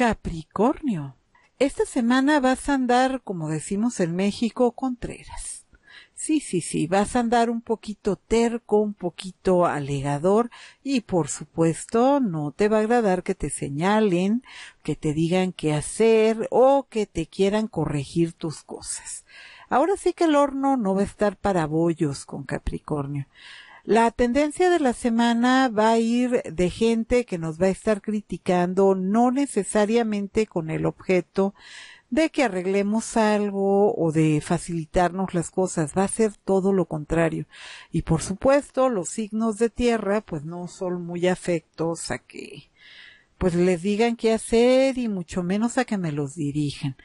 Capricornio. Esta semana vas a andar, como decimos en México, contreras. Sí, sí, sí, vas a andar un poquito terco, un poquito alegador y por supuesto no te va a agradar que te señalen, que te digan qué hacer o que te quieran corregir tus cosas. Ahora sí que el horno no va a estar para bollos con Capricornio. La tendencia de la semana va a ir de gente que nos va a estar criticando, no necesariamente con el objeto de que arreglemos algo o de facilitarnos las cosas, va a ser todo lo contrario. Y por supuesto, los signos de tierra pues no son muy afectos a que pues les digan qué hacer y mucho menos a que me los dirijan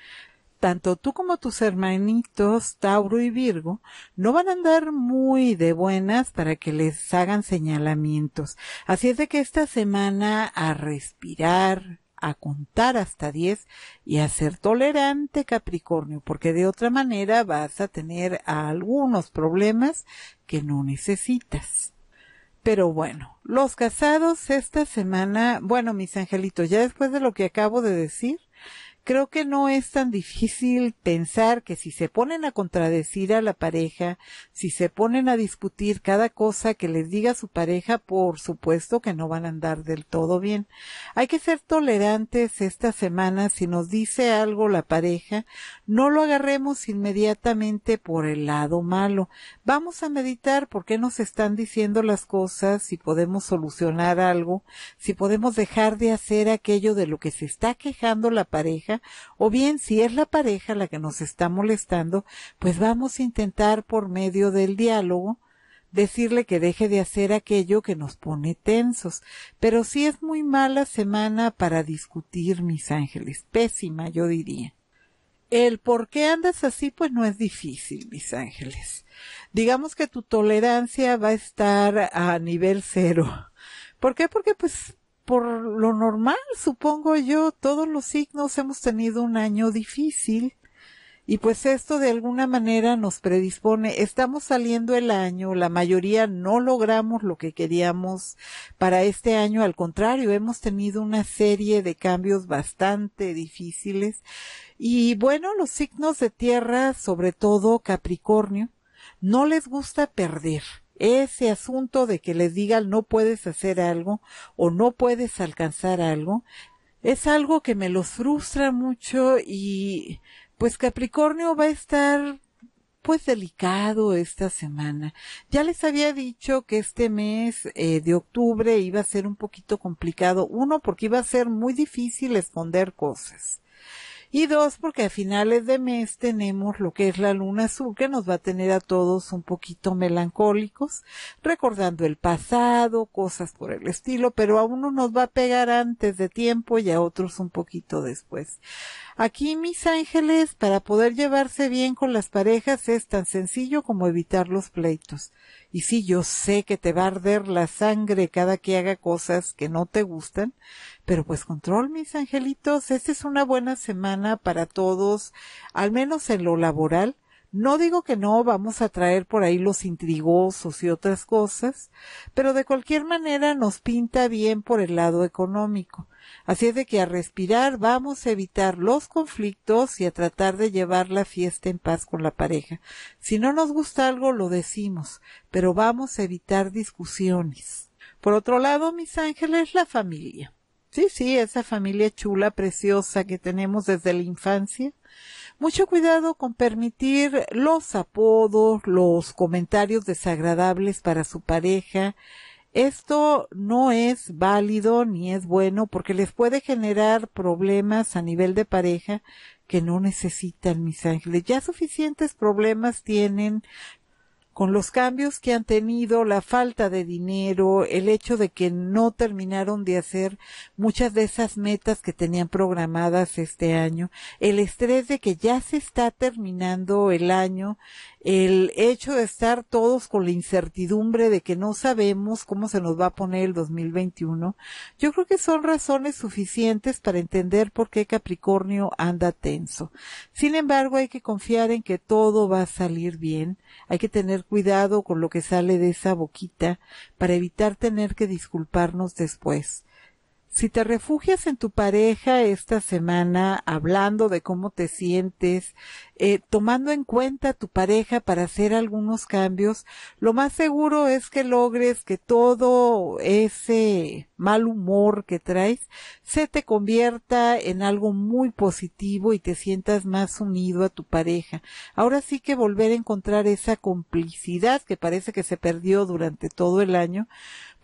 tanto tú como tus hermanitos Tauro y Virgo no van a andar muy de buenas para que les hagan señalamientos. Así es de que esta semana a respirar, a contar hasta 10 y a ser tolerante Capricornio, porque de otra manera vas a tener algunos problemas que no necesitas. Pero bueno, los casados esta semana, bueno mis angelitos, ya después de lo que acabo de decir, creo que no es tan difícil pensar que si se ponen a contradecir a la pareja, si se ponen a discutir cada cosa que les diga su pareja, por supuesto que no van a andar del todo bien. Hay que ser tolerantes esta semana si nos dice algo la pareja, no lo agarremos inmediatamente por el lado malo. Vamos a meditar por qué nos están diciendo las cosas, si podemos solucionar algo, si podemos dejar de hacer aquello de lo que se está quejando la pareja, o bien si es la pareja la que nos está molestando, pues vamos a intentar por medio del diálogo decirle que deje de hacer aquello que nos pone tensos. Pero si es muy mala semana para discutir, mis ángeles. Pésima, yo diría. El por qué andas así, pues no es difícil, mis ángeles. Digamos que tu tolerancia va a estar a nivel cero. ¿Por qué? Porque pues por lo normal, supongo yo, todos los signos hemos tenido un año difícil y pues esto de alguna manera nos predispone. Estamos saliendo el año, la mayoría no logramos lo que queríamos para este año, al contrario, hemos tenido una serie de cambios bastante difíciles y bueno, los signos de tierra, sobre todo Capricornio, no les gusta perder ese asunto de que les digan no puedes hacer algo o no puedes alcanzar algo, es algo que me los frustra mucho y pues Capricornio va a estar pues delicado esta semana. Ya les había dicho que este mes eh, de octubre iba a ser un poquito complicado. Uno, porque iba a ser muy difícil esconder cosas. Y dos, porque a finales de mes tenemos lo que es la luna azul, que nos va a tener a todos un poquito melancólicos, recordando el pasado, cosas por el estilo, pero a uno nos va a pegar antes de tiempo y a otros un poquito después. Aquí, mis ángeles, para poder llevarse bien con las parejas es tan sencillo como evitar los pleitos. Y sí, yo sé que te va a arder la sangre cada que haga cosas que no te gustan, pero pues control, mis angelitos, esta es una buena semana para todos, al menos en lo laboral. No digo que no vamos a traer por ahí los intrigosos y otras cosas, pero de cualquier manera nos pinta bien por el lado económico. Así es de que a respirar vamos a evitar los conflictos y a tratar de llevar la fiesta en paz con la pareja. Si no nos gusta algo lo decimos, pero vamos a evitar discusiones. Por otro lado, mis ángeles, la familia. Sí, sí, esa familia chula, preciosa que tenemos desde la infancia. Mucho cuidado con permitir los apodos, los comentarios desagradables para su pareja. Esto no es válido ni es bueno porque les puede generar problemas a nivel de pareja que no necesitan, mis ángeles. Ya suficientes problemas tienen con los cambios que han tenido, la falta de dinero, el hecho de que no terminaron de hacer muchas de esas metas que tenían programadas este año, el estrés de que ya se está terminando el año el hecho de estar todos con la incertidumbre de que no sabemos cómo se nos va a poner el 2021, yo creo que son razones suficientes para entender por qué Capricornio anda tenso. Sin embargo, hay que confiar en que todo va a salir bien, hay que tener cuidado con lo que sale de esa boquita para evitar tener que disculparnos después. Si te refugias en tu pareja esta semana hablando de cómo te sientes, eh, tomando en cuenta tu pareja para hacer algunos cambios, lo más seguro es que logres que todo ese mal humor que traes se te convierta en algo muy positivo y te sientas más unido a tu pareja. Ahora sí que volver a encontrar esa complicidad que parece que se perdió durante todo el año,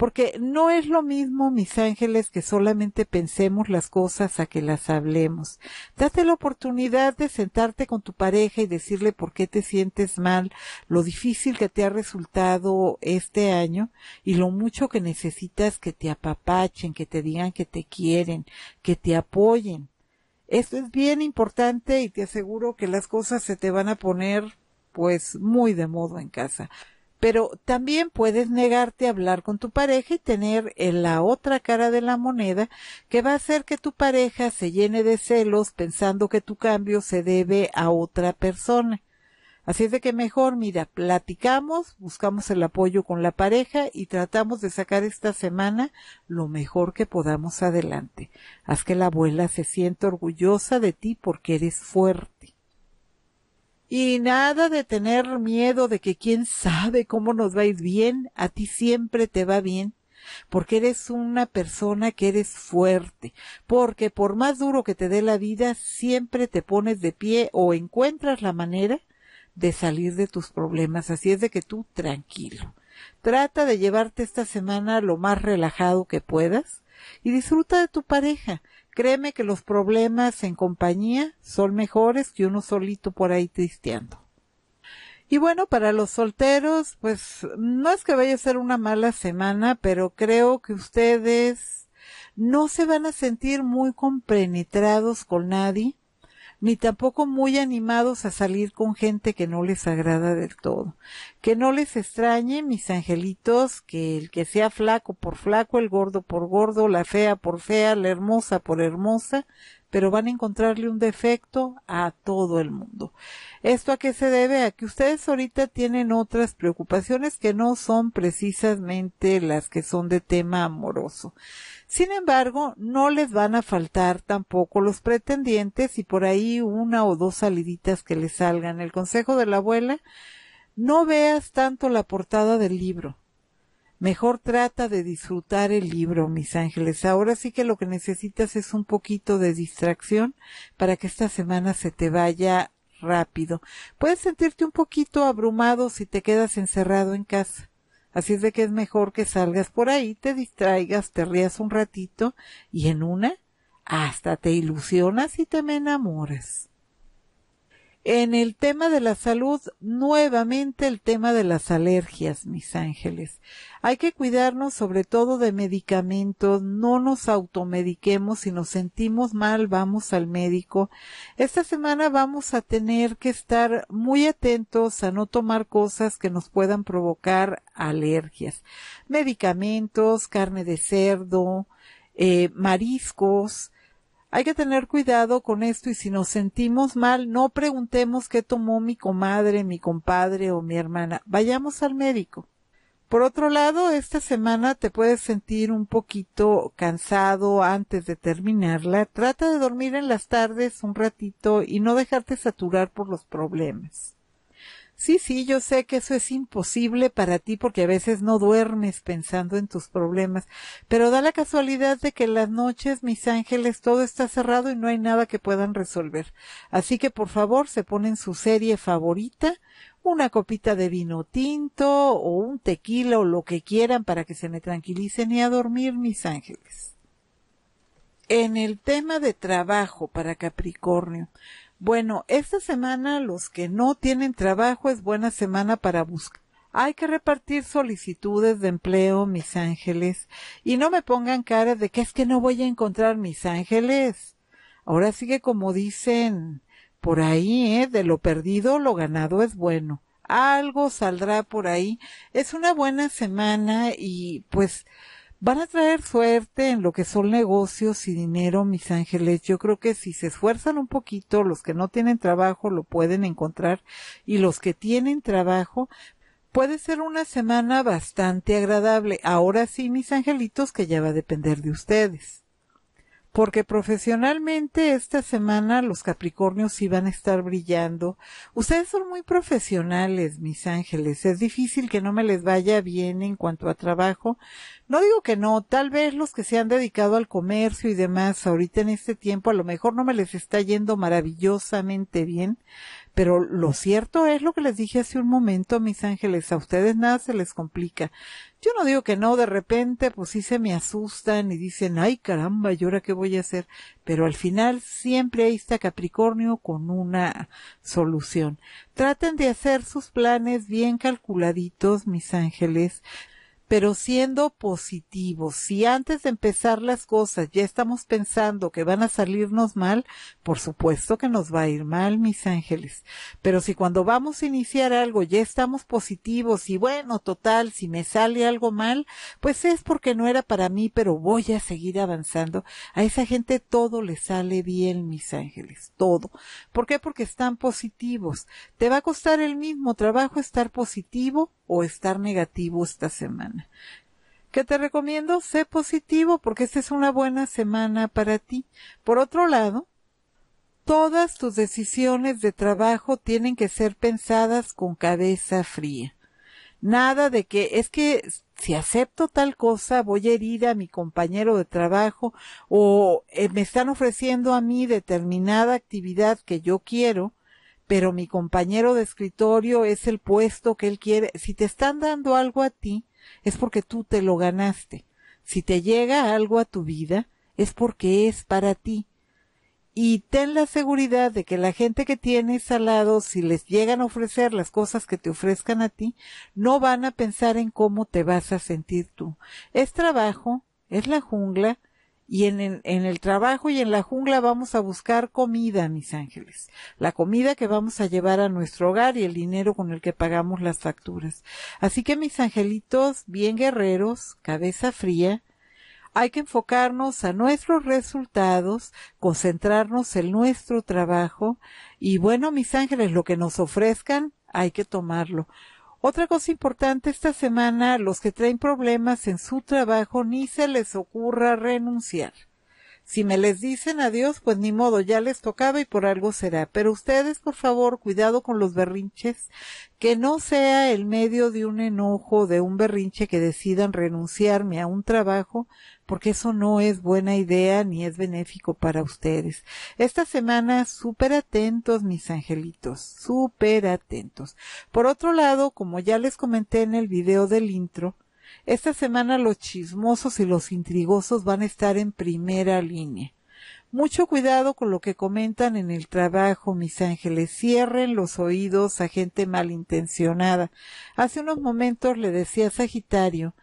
porque no es lo mismo, mis ángeles, que solamente pensemos las cosas a que las hablemos. Date la oportunidad de sentarte con tu pareja y decirle por qué te sientes mal, lo difícil que te ha resultado este año y lo mucho que necesitas que te apapachen, que te digan que te quieren, que te apoyen. Esto es bien importante y te aseguro que las cosas se te van a poner pues muy de modo en casa pero también puedes negarte a hablar con tu pareja y tener en eh, la otra cara de la moneda que va a hacer que tu pareja se llene de celos pensando que tu cambio se debe a otra persona. Así es de que mejor, mira, platicamos, buscamos el apoyo con la pareja y tratamos de sacar esta semana lo mejor que podamos adelante. Haz que la abuela se sienta orgullosa de ti porque eres fuerte. Y nada de tener miedo de que quién sabe cómo nos va ir bien, a ti siempre te va bien, porque eres una persona que eres fuerte, porque por más duro que te dé la vida, siempre te pones de pie o encuentras la manera de salir de tus problemas. Así es de que tú tranquilo. Trata de llevarte esta semana lo más relajado que puedas y disfruta de tu pareja. Créeme que los problemas en compañía son mejores que uno solito por ahí tristeando. Y bueno, para los solteros, pues no es que vaya a ser una mala semana, pero creo que ustedes no se van a sentir muy compenetrados con nadie ni tampoco muy animados a salir con gente que no les agrada del todo. Que no les extrañe, mis angelitos, que el que sea flaco por flaco, el gordo por gordo, la fea por fea, la hermosa por hermosa, pero van a encontrarle un defecto a todo el mundo. ¿Esto a qué se debe? A que ustedes ahorita tienen otras preocupaciones que no son precisamente las que son de tema amoroso. Sin embargo, no les van a faltar tampoco los pretendientes y por ahí una o dos saliditas que les salgan. El consejo de la abuela, no veas tanto la portada del libro Mejor trata de disfrutar el libro, mis ángeles. Ahora sí que lo que necesitas es un poquito de distracción para que esta semana se te vaya rápido. Puedes sentirte un poquito abrumado si te quedas encerrado en casa. Así es de que es mejor que salgas por ahí, te distraigas, te rías un ratito y en una hasta te ilusionas y te me enamoras. En el tema de la salud, nuevamente el tema de las alergias, mis ángeles. Hay que cuidarnos sobre todo de medicamentos, no nos automediquemos, si nos sentimos mal vamos al médico. Esta semana vamos a tener que estar muy atentos a no tomar cosas que nos puedan provocar alergias. Medicamentos, carne de cerdo, eh, mariscos, hay que tener cuidado con esto y si nos sentimos mal, no preguntemos qué tomó mi comadre, mi compadre o mi hermana. Vayamos al médico. Por otro lado, esta semana te puedes sentir un poquito cansado antes de terminarla. Trata de dormir en las tardes un ratito y no dejarte saturar por los problemas. Sí, sí, yo sé que eso es imposible para ti porque a veces no duermes pensando en tus problemas, pero da la casualidad de que en las noches, mis ángeles, todo está cerrado y no hay nada que puedan resolver. Así que por favor se ponen su serie favorita, una copita de vino tinto o un tequila o lo que quieran para que se me tranquilicen y a dormir, mis ángeles. En el tema de trabajo para Capricornio, bueno, esta semana los que no tienen trabajo es buena semana para buscar. Hay que repartir solicitudes de empleo, mis ángeles, y no me pongan cara de que es que no voy a encontrar mis ángeles. Ahora sigue como dicen por ahí, ¿eh? de lo perdido lo ganado es bueno. Algo saldrá por ahí. Es una buena semana y pues van a traer suerte en lo que son negocios y dinero, mis ángeles. Yo creo que si se esfuerzan un poquito, los que no tienen trabajo lo pueden encontrar y los que tienen trabajo, puede ser una semana bastante agradable. Ahora sí, mis angelitos, que ya va a depender de ustedes porque profesionalmente esta semana los Capricornios iban a estar brillando. Ustedes son muy profesionales, mis ángeles. Es difícil que no me les vaya bien en cuanto a trabajo. No digo que no, tal vez los que se han dedicado al comercio y demás ahorita en este tiempo a lo mejor no me les está yendo maravillosamente bien, pero lo cierto es lo que les dije hace un momento, mis ángeles, a ustedes nada se les complica. Yo no digo que no, de repente, pues sí se me asustan y dicen, ay caramba, ¿y ahora qué voy a hacer? Pero al final siempre ahí está Capricornio con una solución. Traten de hacer sus planes bien calculaditos, mis ángeles pero siendo positivos. Si antes de empezar las cosas ya estamos pensando que van a salirnos mal, por supuesto que nos va a ir mal, mis ángeles. Pero si cuando vamos a iniciar algo ya estamos positivos y bueno, total, si me sale algo mal, pues es porque no era para mí, pero voy a seguir avanzando. A esa gente todo le sale bien, mis ángeles, todo. ¿Por qué? Porque están positivos. Te va a costar el mismo trabajo estar positivo o estar negativo esta semana. Que te recomiendo? Sé positivo porque esta es una buena semana para ti. Por otro lado, todas tus decisiones de trabajo tienen que ser pensadas con cabeza fría. Nada de que es que si acepto tal cosa voy a herir a mi compañero de trabajo o eh, me están ofreciendo a mí determinada actividad que yo quiero pero mi compañero de escritorio es el puesto que él quiere. Si te están dando algo a ti, es porque tú te lo ganaste. Si te llega algo a tu vida, es porque es para ti. Y ten la seguridad de que la gente que tienes al lado, si les llegan a ofrecer las cosas que te ofrezcan a ti, no van a pensar en cómo te vas a sentir tú. Es trabajo, es la jungla, y en, el trabajo y en la jungla vamos a buscar comida, mis ángeles. La comida que vamos a llevar a nuestro hogar y el dinero con el que pagamos las facturas. Así que mis angelitos, bien guerreros, cabeza fría, hay que enfocarnos a nuestros resultados, concentrarnos en nuestro trabajo y bueno, mis ángeles, lo que nos ofrezcan hay que tomarlo. Otra cosa importante esta semana, los que traen problemas en su trabajo, ni se les ocurra renunciar. Si me les dicen adiós, pues ni modo, ya les tocaba y por algo será. Pero ustedes, por favor, cuidado con los berrinches, que no sea el medio de un enojo, de un berrinche que decidan renunciarme a un trabajo, porque eso no es buena idea ni es benéfico para ustedes. Esta semana, súper atentos, mis angelitos, súper atentos. Por otro lado, como ya les comenté en el video del intro, esta semana los chismosos y los intrigosos van a estar en primera línea. Mucho cuidado con lo que comentan en el trabajo, mis ángeles. Cierren los oídos a gente malintencionada. Hace unos momentos le decía Sagitario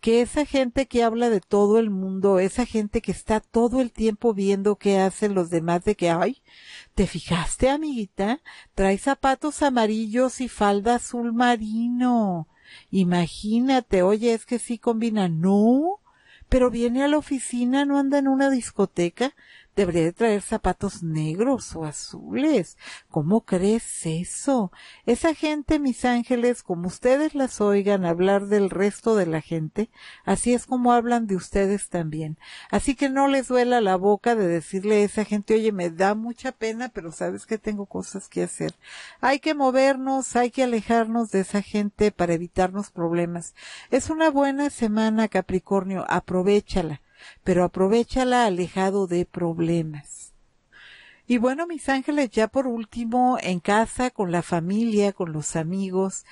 que esa gente que habla de todo el mundo, esa gente que está todo el tiempo viendo qué hacen los demás de que, hay, ¿te fijaste, amiguita? Trae zapatos amarillos y falda azul marino. Imagínate, oye, es que sí combina. No, pero viene a la oficina, no anda en una discoteca debería traer zapatos negros o azules. ¿Cómo crees eso? Esa gente, mis ángeles, como ustedes las oigan hablar del resto de la gente, así es como hablan de ustedes también. Así que no les duela la boca de decirle a esa gente, oye, me da mucha pena, pero sabes que tengo cosas que hacer. Hay que movernos, hay que alejarnos de esa gente para evitarnos problemas. Es una buena semana, Capricornio, aprovechala pero aprovechala alejado de problemas. Y bueno, mis ángeles, ya por último, en casa, con la familia, con los amigos.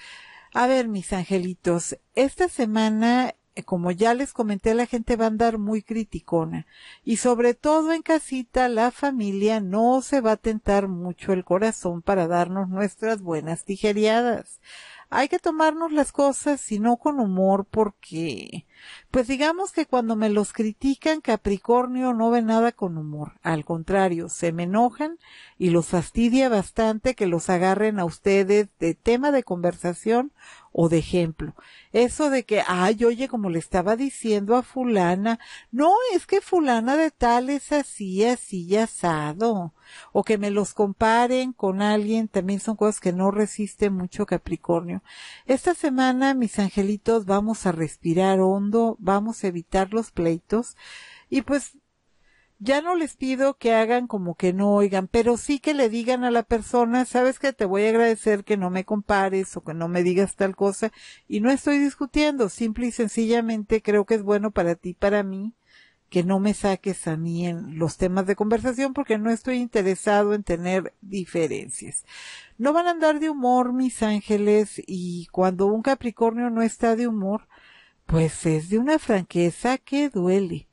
A ver, mis angelitos, esta semana, eh, como ya les comenté, la gente va a andar muy criticona. Y sobre todo en casita, la familia no se va a tentar mucho el corazón para darnos nuestras buenas tijeriadas. Hay que tomarnos las cosas, si no con humor, porque pues digamos que cuando me los critican, Capricornio no ve nada con humor. Al contrario, se me enojan y los fastidia bastante que los agarren a ustedes de tema de conversación o de ejemplo. Eso de que, ay, oye, como le estaba diciendo a fulana, no, es que fulana de tal es así, así y asado. O que me los comparen con alguien, también son cosas que no resiste mucho Capricornio. Esta semana, mis angelitos, vamos a respirar hondo vamos a evitar los pleitos. Y pues ya no les pido que hagan como que no oigan, pero sí que le digan a la persona, sabes que te voy a agradecer que no me compares o que no me digas tal cosa. Y no estoy discutiendo, simple y sencillamente creo que es bueno para ti, para mí, que no me saques a mí en los temas de conversación porque no estoy interesado en tener diferencias. No van a andar de humor, mis ángeles, y cuando un Capricornio no está de humor, pues es de una franqueza que duele.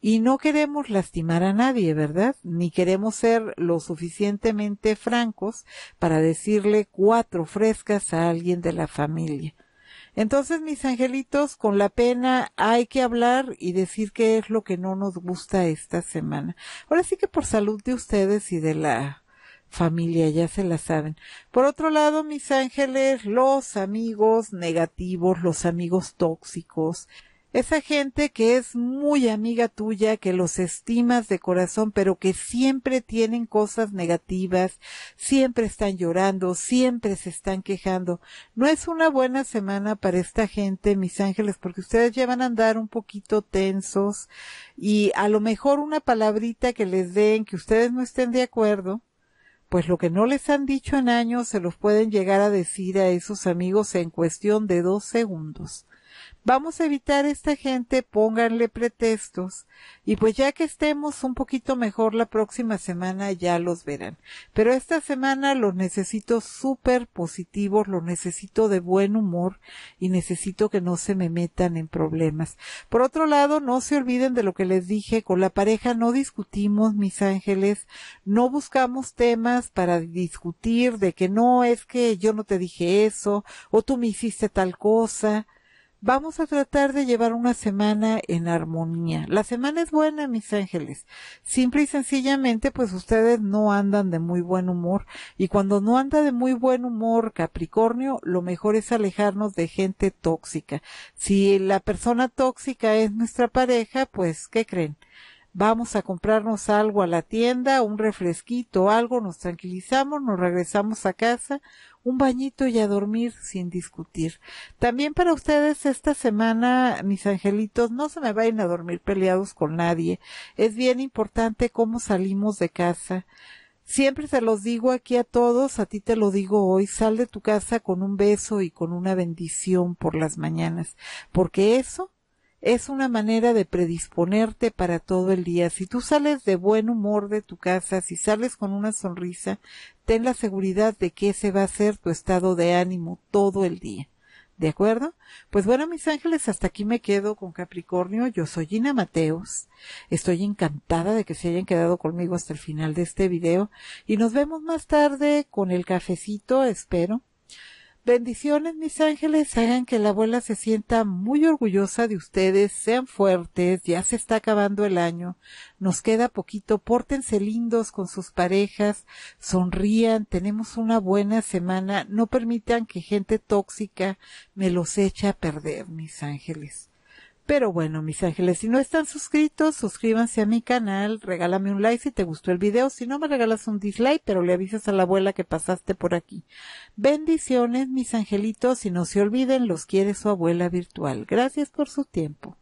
Y no queremos lastimar a nadie, ¿verdad? Ni queremos ser lo suficientemente francos para decirle cuatro frescas a alguien de la familia. Entonces, mis angelitos, con la pena hay que hablar y decir qué es lo que no nos gusta esta semana. Ahora sí que por salud de ustedes y de la familia, ya se la saben. Por otro lado, mis ángeles, los amigos negativos, los amigos tóxicos, esa gente que es muy amiga tuya, que los estimas de corazón, pero que siempre tienen cosas negativas, siempre están llorando, siempre se están quejando. No es una buena semana para esta gente, mis ángeles, porque ustedes ya van a andar un poquito tensos y a lo mejor una palabrita que les den, que ustedes no estén de acuerdo, pues lo que no les han dicho en años se los pueden llegar a decir a esos amigos en cuestión de dos segundos. Vamos a evitar esta gente, pónganle pretextos. Y pues ya que estemos un poquito mejor la próxima semana ya los verán. Pero esta semana los necesito súper positivos, los necesito de buen humor y necesito que no se me metan en problemas. Por otro lado, no se olviden de lo que les dije, con la pareja no discutimos, mis ángeles, no buscamos temas para discutir de que no es que yo no te dije eso o tú me hiciste tal cosa vamos a tratar de llevar una semana en armonía. La semana es buena, mis ángeles. Simple y sencillamente, pues ustedes no andan de muy buen humor. Y cuando no anda de muy buen humor Capricornio, lo mejor es alejarnos de gente tóxica. Si la persona tóxica es nuestra pareja, pues, ¿qué creen? vamos a comprarnos algo a la tienda, un refresquito, algo, nos tranquilizamos, nos regresamos a casa, un bañito y a dormir sin discutir. También para ustedes esta semana, mis angelitos, no se me vayan a dormir peleados con nadie. Es bien importante cómo salimos de casa. Siempre se los digo aquí a todos, a ti te lo digo hoy, sal de tu casa con un beso y con una bendición por las mañanas, porque eso es una manera de predisponerte para todo el día. Si tú sales de buen humor de tu casa, si sales con una sonrisa, ten la seguridad de que ese va a ser tu estado de ánimo todo el día. ¿De acuerdo? Pues bueno, mis ángeles, hasta aquí me quedo con Capricornio. Yo soy Gina Mateos. Estoy encantada de que se hayan quedado conmigo hasta el final de este video y nos vemos más tarde con el cafecito, espero. Bendiciones, mis ángeles, hagan que la abuela se sienta muy orgullosa de ustedes, sean fuertes, ya se está acabando el año, nos queda poquito, pórtense lindos con sus parejas, sonrían, tenemos una buena semana, no permitan que gente tóxica me los eche a perder, mis ángeles. Pero bueno, mis ángeles, si no están suscritos, suscríbanse a mi canal, regálame un like si te gustó el video, si no me regalas un dislike, pero le avisas a la abuela que pasaste por aquí. Bendiciones, mis angelitos, y no se olviden, los quiere su abuela virtual. Gracias por su tiempo.